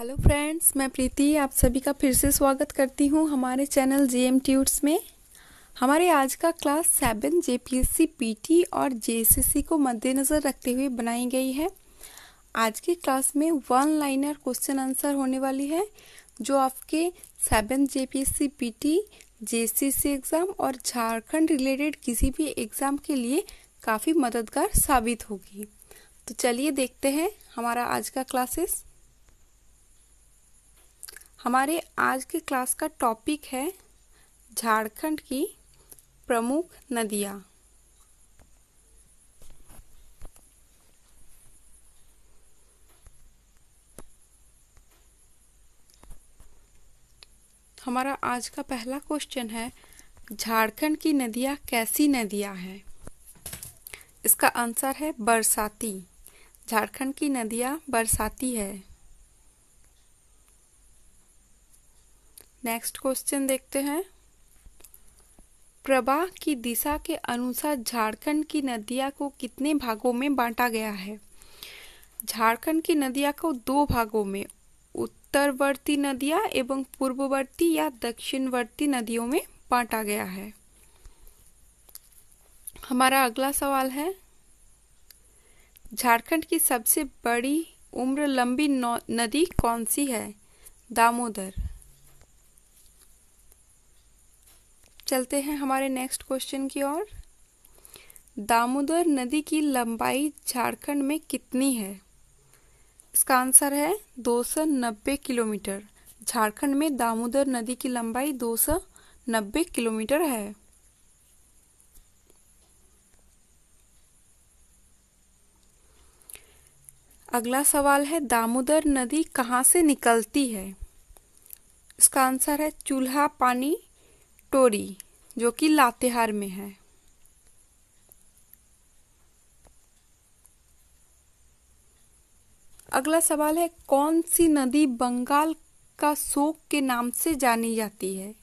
hello friends मैं प्रीति आप सभी का फिर से स्वागत करती हूँ हमारे चैनल जे एम ट्यूट्स में हमारे आज का class seven J P S C P T और जे एस एस सी को मद्देनज़र रखते हुए बनाई गई है आज की क्लास में वन लाइनर क्वेश्चन आंसर होने वाली है जो आपके seven J P S C P T J C C exam और झारखंड रिलेटेड किसी भी एग्ज़ाम के लिए काफ़ी मददगार साबित होगी तो चलिए देखते हैं हमारा आज का क्लासेस हमारे आज के क्लास का टॉपिक है झारखंड की प्रमुख नदियाँ हमारा आज का पहला क्वेश्चन है झारखंड की नदियाँ कैसी नदियाँ हैं इसका आंसर है बरसाती झारखंड की नदियाँ बरसाती है नेक्स्ट क्वेश्चन देखते हैं प्रवाह की दिशा के अनुसार झारखंड की नदियां को कितने भागों में बांटा गया है झारखंड की नदियां को दो भागों में उत्तरवर्ती नदियां एवं पूर्ववर्ती या दक्षिणवर्ती नदियों में बांटा गया है हमारा अगला सवाल है झारखंड की सबसे बड़ी उम्र लंबी नदी कौन सी है दामोदर चलते हैं हमारे नेक्स्ट क्वेश्चन की ओर दामोदर नदी की लंबाई झारखंड में कितनी है इसका आंसर है 290 किलोमीटर झारखंड में दामोदर नदी की लंबाई 290 किलोमीटर है अगला सवाल है दामोदर नदी कहाँ से निकलती है इसका आंसर है चूल्हा पानी टोरी जो कि लातेहार में है अगला सवाल है कौन सी नदी बंगाल का शोक के नाम से जानी जाती है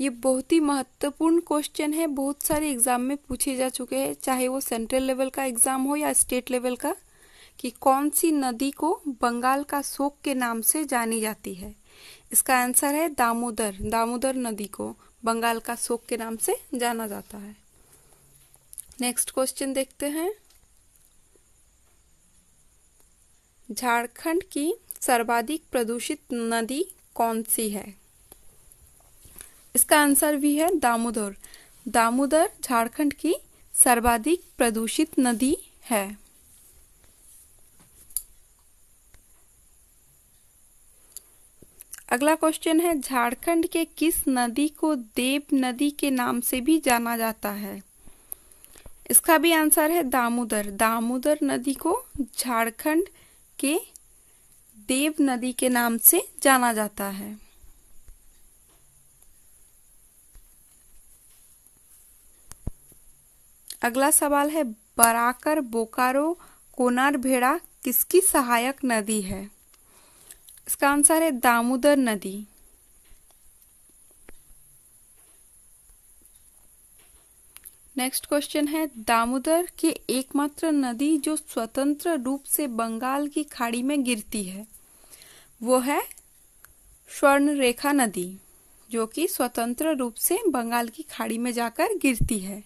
ये बहुत ही महत्वपूर्ण क्वेश्चन है बहुत सारे एग्जाम में पूछे जा चुके हैं चाहे वो सेंट्रल लेवल का एग्जाम हो या स्टेट लेवल का कि कौन सी नदी को बंगाल का शोक के नाम से जानी जाती है इसका आंसर है दामोदर दामोदर नदी को बंगाल का शोक के नाम से जाना जाता है नेक्स्ट क्वेश्चन देखते हैं झारखंड की सर्वाधिक प्रदूषित नदी कौन सी है इसका आंसर भी है दामोदर दामोदर झारखंड की सर्वाधिक प्रदूषित नदी है अगला क्वेश्चन है झारखंड के किस नदी को देव नदी के नाम से भी जाना जाता है इसका भी आंसर है दामोदर दामोदर नदी को झारखंड के देव नदी के नाम से जाना जाता है अगला सवाल है बराकर बोकारो कोनार भेड़ा किसकी सहायक नदी है इसका आंसर है दामोदर नदी नेक्स्ट क्वेश्चन है दामोदर की एकमात्र नदी जो स्वतंत्र रूप से बंगाल की खाड़ी में गिरती है वो है स्वर्ण रेखा नदी जो कि स्वतंत्र रूप से बंगाल की खाड़ी में जाकर गिरती है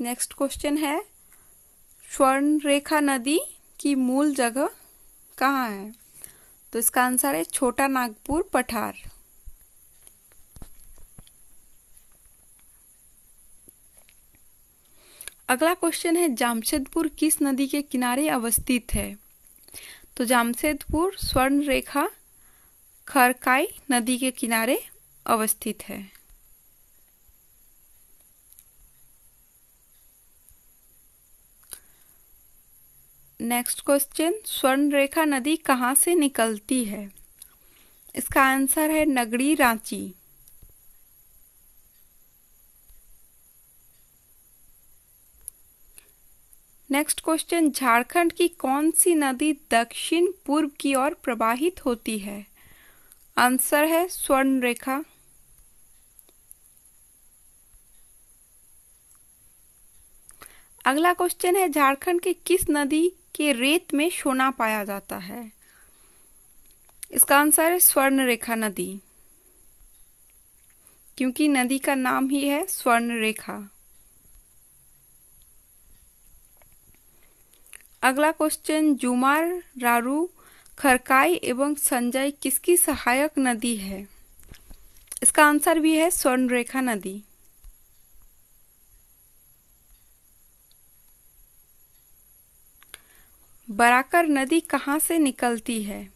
नेक्स्ट क्वेश्चन है स्वर्ण रेखा नदी की मूल जगह कहाँ है तो इसका आंसर है छोटा नागपुर पठार अगला क्वेश्चन है जामशेदपुर किस नदी के किनारे अवस्थित है तो जामशेदपुर स्वर्ण रेखा खरकाई नदी के किनारे अवस्थित है नेक्स्ट क्वेश्चन स्वर्ण रेखा नदी कहाँ से निकलती है इसका आंसर है नगड़ी रांची नेक्स्ट क्वेश्चन झारखंड की कौन सी नदी दक्षिण पूर्व की ओर प्रवाहित होती है आंसर है स्वर्ण रेखा अगला क्वेश्चन है झारखंड के किस नदी कि रेत में सोना पाया जाता है इसका आंसर है स्वर्ण रेखा नदी क्योंकि नदी का नाम ही है स्वर्ण रेखा अगला क्वेश्चन जुमार रारू खरकाई एवं संजय किसकी सहायक नदी है इसका आंसर भी है स्वर्ण रेखा नदी बराकर नदी कहाँ से निकलती है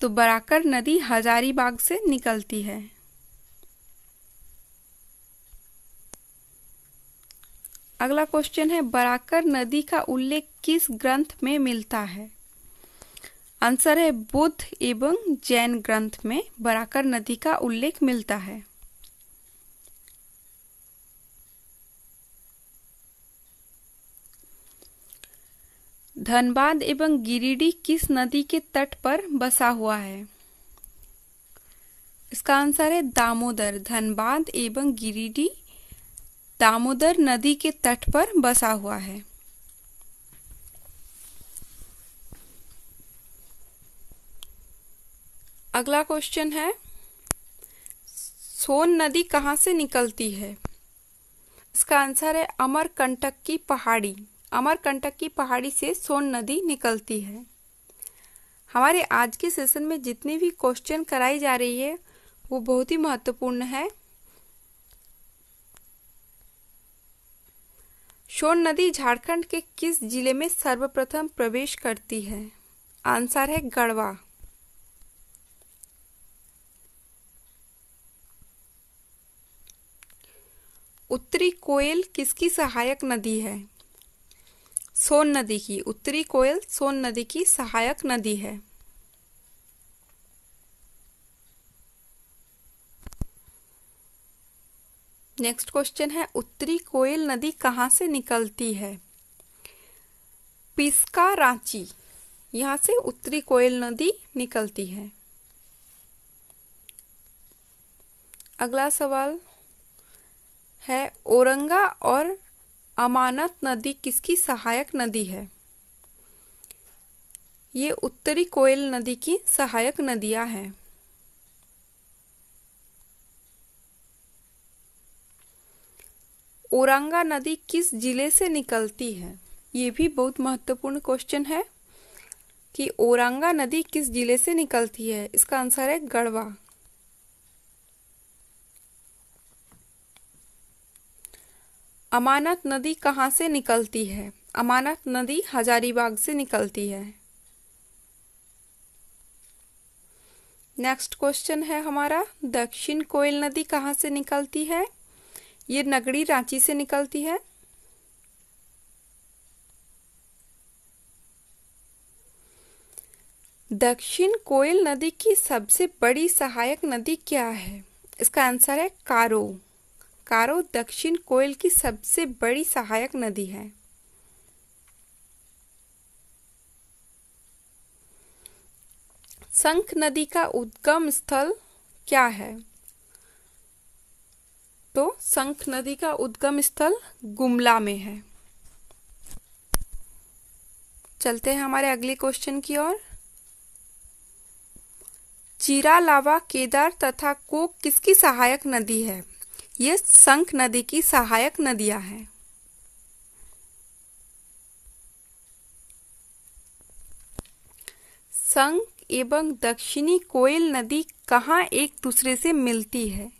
तो बराकर नदी हजारीबाग से निकलती है अगला क्वेश्चन है बराकर नदी का उल्लेख किस ग्रंथ में मिलता है आंसर है बुद्ध एवं जैन ग्रंथ में बराकर नदी का उल्लेख मिलता है धनबाद एवं गिरिडीह किस नदी के तट पर बसा हुआ है इसका आंसर है दामोदर धनबाद एवं गिरिडीह दामोदर नदी के तट पर बसा हुआ है अगला क्वेश्चन है सोन नदी कहाँ से निकलती है इसका आंसर है अमरकंटक की पहाड़ी अमरकंटक की पहाड़ी से सोन नदी निकलती है हमारे आज के सेशन में जितने भी क्वेश्चन कराई जा रही है वो बहुत ही महत्वपूर्ण है सोन नदी झारखंड के किस जिले में सर्वप्रथम प्रवेश करती है आंसर है गढ़वा उत्तरी कोयल किसकी सहायक नदी है सोन नदी की उत्तरी कोयल सोन नदी की सहायक नदी है नेक्स्ट क्वेश्चन है उत्तरी कोयल नदी कहाँ से निकलती है पिस्का रांची यहाँ से उत्तरी कोयल नदी निकलती है अगला सवाल है औरंगा और अमानत नदी किसकी सहायक नदी है ये उत्तरी कोयल नदी की सहायक नदियां हैं ओरंगा नदी किस जिले से निकलती है ये भी बहुत महत्वपूर्ण क्वेश्चन है कि ओरंगा नदी किस जिले से निकलती है इसका आंसर है गढ़वा अमानत नदी कहाँ से निकलती है अमानत नदी हजारीबाग से निकलती है नेक्स्ट क्वेश्चन है हमारा दक्षिण कोयल नदी कहाँ से निकलती है ये नगड़ी रांची से निकलती है दक्षिण कोयल नदी की सबसे बड़ी सहायक नदी क्या है इसका आंसर है कारो कारो दक्षिण कोयल की सबसे बड़ी सहायक नदी है संख नदी का उद्गम स्थल क्या है तो संख नदी का उद्गम स्थल गुमला में है चलते हैं हमारे अगले क्वेश्चन की ओर चीरा लावा केदार तथा कोक किसकी सहायक नदी है ये संख नदी की सहायक नदियां हैं संख एवं दक्षिणी कोयल नदी कहाँ एक दूसरे से मिलती है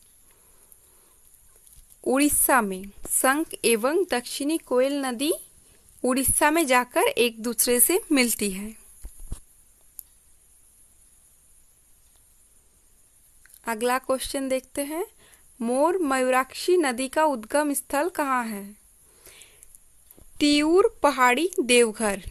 उड़ीसा में संख एवं दक्षिणी कोयल नदी उड़ीसा में जाकर एक दूसरे से मिलती है अगला क्वेश्चन देखते हैं मोर मयूराक्षी नदी का उद्गम स्थल कहाँ है तियूर पहाड़ी देवघर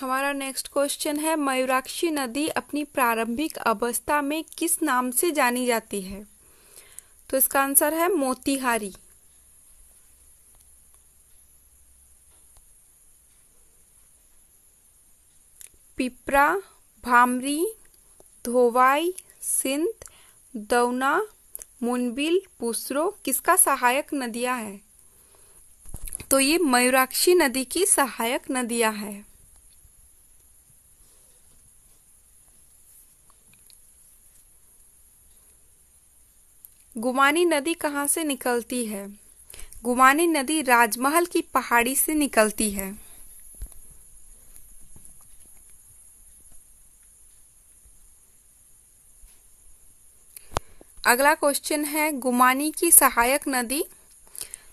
हमारा नेक्स्ट क्वेश्चन है मयूराक्षी नदी अपनी प्रारंभिक अवस्था में किस नाम से जानी जाती है तो इसका आंसर है मोतिहारी पिपरा भामरी धोवाई सिंध दौना मुनबिल पुसरो किसका सहायक नदियां है तो ये मयूराक्षी नदी की सहायक नदियां है गुमानी नदी कहाँ से निकलती है गुमानी नदी राजमहल की पहाड़ी से निकलती है अगला क्वेश्चन है गुमानी की सहायक नदी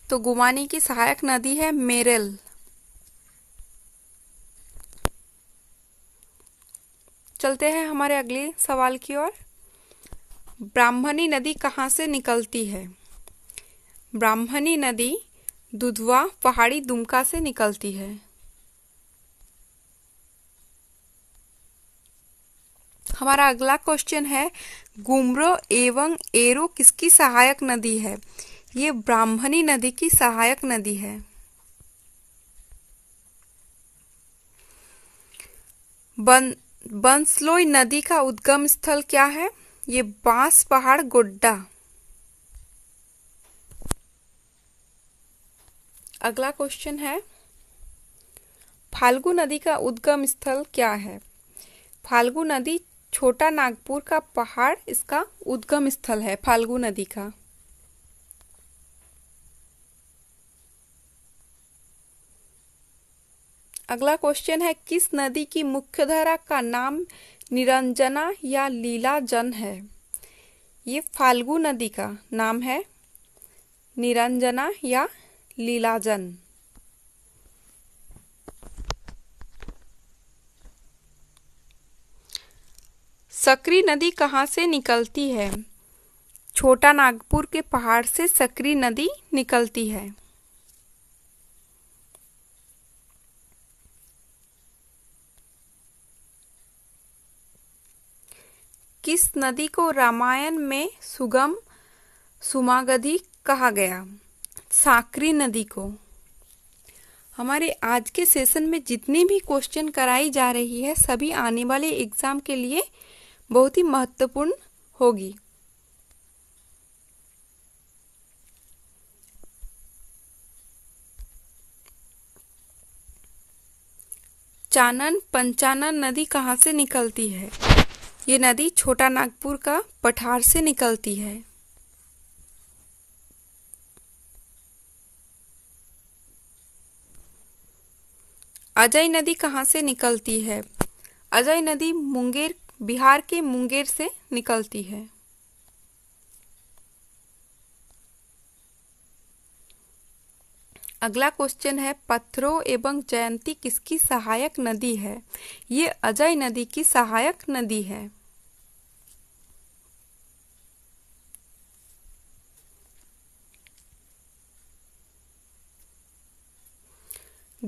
तो गुमानी की सहायक नदी है मेरल चलते हैं हमारे अगले सवाल की ओर ब्राह्मणी नदी कहाँ से निकलती है ब्राह्मणी नदी दुधवा पहाड़ी दुमका से निकलती है हमारा अगला क्वेश्चन है गुमरो एवं एरो किसकी सहायक नदी है ये ब्राह्मणी नदी की सहायक नदी है बन बंसलोई नदी का उद्गम स्थल क्या है ये बांस पहाड़ गोड्डा अगला क्वेश्चन है फाल्गु नदी का उद्गम स्थल क्या है फाल्गु नदी छोटा नागपुर का पहाड़ इसका उद्गम स्थल है फाल्गु नदी का अगला क्वेश्चन है किस नदी की मुख्यधारा का नाम निरंजना या लीला जन है ये फाल्गु नदी का नाम है निरंजना या लीलाजन सकरी नदी कहाँ से निकलती है छोटा नागपुर के पहाड़ से सकरी नदी निकलती है किस नदी को रामायण में सुगम सुमागधि कहा गया साकरी नदी को हमारे आज के सेशन में जितनी भी क्वेश्चन कराई जा रही है सभी आने वाले एग्जाम के लिए बहुत ही महत्वपूर्ण होगी चानन पंचानन नदी कहाँ से निकलती है ये नदी छोटा नागपुर का पठार से निकलती है अजय नदी कहाँ से निकलती है अजय नदी मुंगेर बिहार के मुंगेर से निकलती है अगला क्वेश्चन है पत्थरों एवं जयंती किसकी सहायक नदी है ये अजय नदी की सहायक नदी है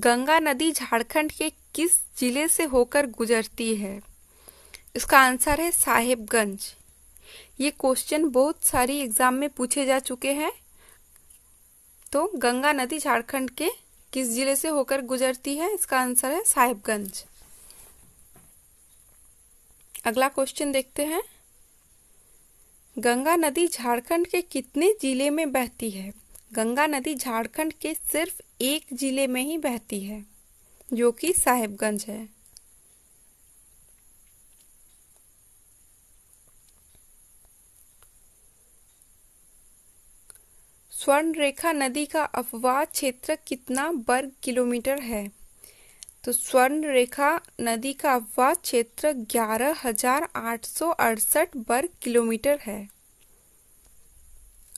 गंगा नदी झारखंड के किस जिले से होकर गुजरती है इसका आंसर है साहेबगंज ये क्वेश्चन बहुत सारी एग्जाम में पूछे जा चुके हैं तो गंगा नदी झारखंड के किस जिले से होकर गुजरती है इसका आंसर है साहेबगंज अगला क्वेश्चन देखते हैं गंगा नदी झारखंड के कितने जिले में बहती है गंगा नदी झारखंड के सिर्फ एक जिले में ही बहती है जो कि साहेबगंज है स्वर्णरेखा नदी का अफवाह क्षेत्र कितना वर्ग किलोमीटर है तो स्वर्णरेखा नदी का अफवाह क्षेत्र ग्यारह हजार आठ सौ अड़सठ वर्ग किलोमीटर है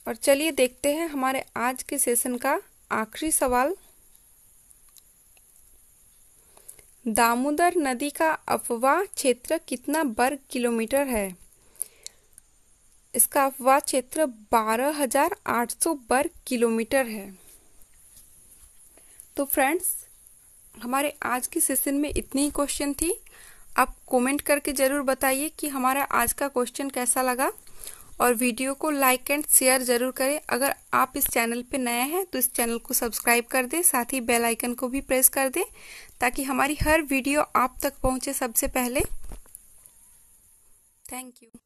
और चलिए देखते हैं हमारे आज के सेशन का आखिरी सवाल दामोदर नदी का अफवाह क्षेत्र कितना वर्ग किलोमीटर है इसका अफवाह क्षेत्र 12,800 वर्ग किलोमीटर है तो फ्रेंड्स हमारे आज के सेशन में इतनी ही क्वेश्चन थी आप कमेंट करके ज़रूर बताइए कि हमारा आज का क्वेश्चन कैसा लगा और वीडियो को लाइक एंड शेयर ज़रूर करें अगर आप इस चैनल पर नए हैं तो इस चैनल को सब्सक्राइब कर दें साथ ही बेल आइकन को भी प्रेस कर दें ताकि हमारी हर वीडियो आप तक पहुंचे सबसे पहले थैंक यू